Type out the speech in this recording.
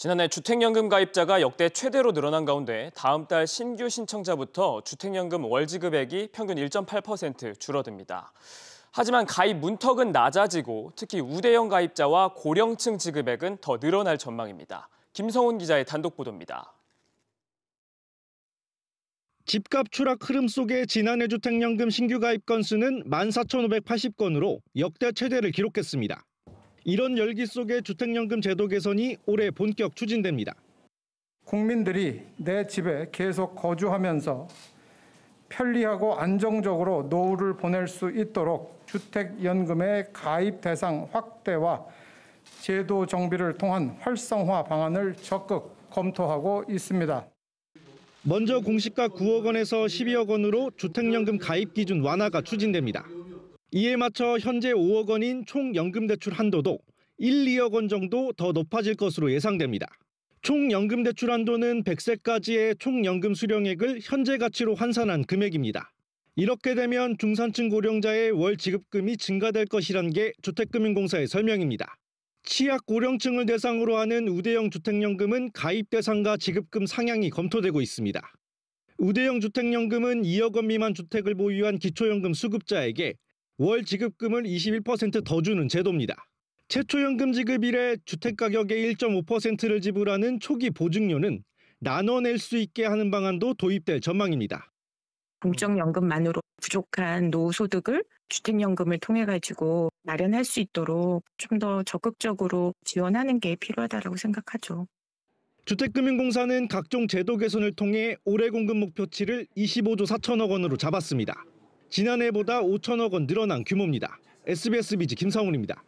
지난해 주택연금 가입자가 역대 최대로 늘어난 가운데 다음 달 신규 신청자부터 주택연금 월지급액이 평균 1.8% 줄어듭니다. 하지만 가입 문턱은 낮아지고 특히 우대형 가입자와 고령층 지급액은 더 늘어날 전망입니다. 김성훈 기자의 단독 보도입니다. 집값 추락 흐름 속에 지난해 주택연금 신규 가입 건수는 14,580건으로 역대 최대를 기록했습니다. 이런 열기 속에 주택연금 제도 개선이 올해 본격 추진됩니다. 국민들이 내 집에 계속 거주하면서 편리하고 안정적으로 노후를 보낼 수 있도록 주택연금의 가입 대상 확대와 제도 정비를 통한 활성화 방안을 적극 검토하고 있습니다. 먼저 공시가 9억 원에서 12억 원으로 주택연금 가입 기준 완화가 추진됩니다. 이에 맞춰 현재 5억 원인 총 연금 대출 한도도 1, 2억 원 정도 더 높아질 것으로 예상됩니다. 총 연금 대출 한도는 100세까지의 총 연금 수령액을 현재 가치로 환산한 금액입니다. 이렇게 되면 중산층 고령자의 월 지급금이 증가될 것이란 게 주택금융공사의 설명입니다. 취약 고령층을 대상으로 하는 우대형 주택연금은 가입 대상과 지급금 상향이 검토되고 있습니다. 우대형 주택연금은 2억 원 미만 주택을 보유한 기초연금 수급자에게 월 지급금을 21%더 주는 제도입니다. 최초 연금 지급 일에 주택가격의 1.5%를 지불하는 초기 보증료는 나눠낼 수 있게 하는 방안도 도입될 전망입니다. 공적연금만으로 부족한 노후소득을 주택연금을 통해 가지고 마련할 수 있도록 좀 더 적극적으로 지원하는 게 필요하다고 생각하죠. 주택금융공사는 각종 제도 개선을 통해 올해 공급 목표치를 25조 4천억 원으로 잡았습니다. 지난해보다 5천억 원 늘어난 규모입니다. SBS 비즈 김상훈입니다.